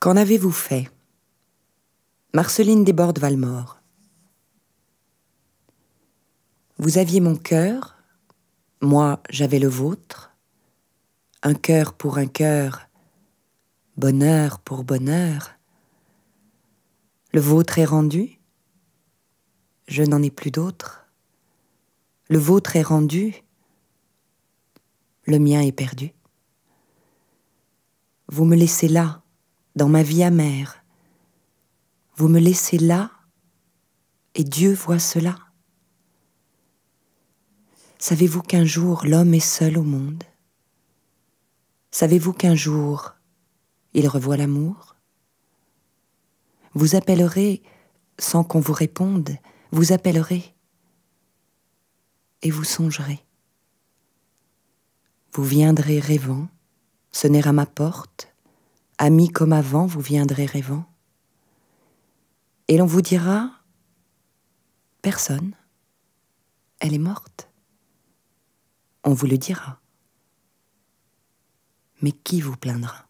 Qu'en avez-vous fait Marceline déborde Valmore. Vous aviez mon cœur, moi j'avais le vôtre. Un cœur pour un cœur, bonheur pour bonheur. Le vôtre est rendu, je n'en ai plus d'autre. Le vôtre est rendu, le mien est perdu. Vous me laissez là, dans ma vie amère. Vous me laissez là, et Dieu voit cela. Savez-vous qu'un jour l'homme est seul au monde Savez-vous qu'un jour il revoit l'amour Vous appellerez sans qu'on vous réponde, vous appellerez et vous songerez. Vous viendrez rêvant, sonner à ma porte, Amis comme avant, vous viendrez rêvant. Et l'on vous dira Personne, elle est morte. On vous le dira. Mais qui vous plaindra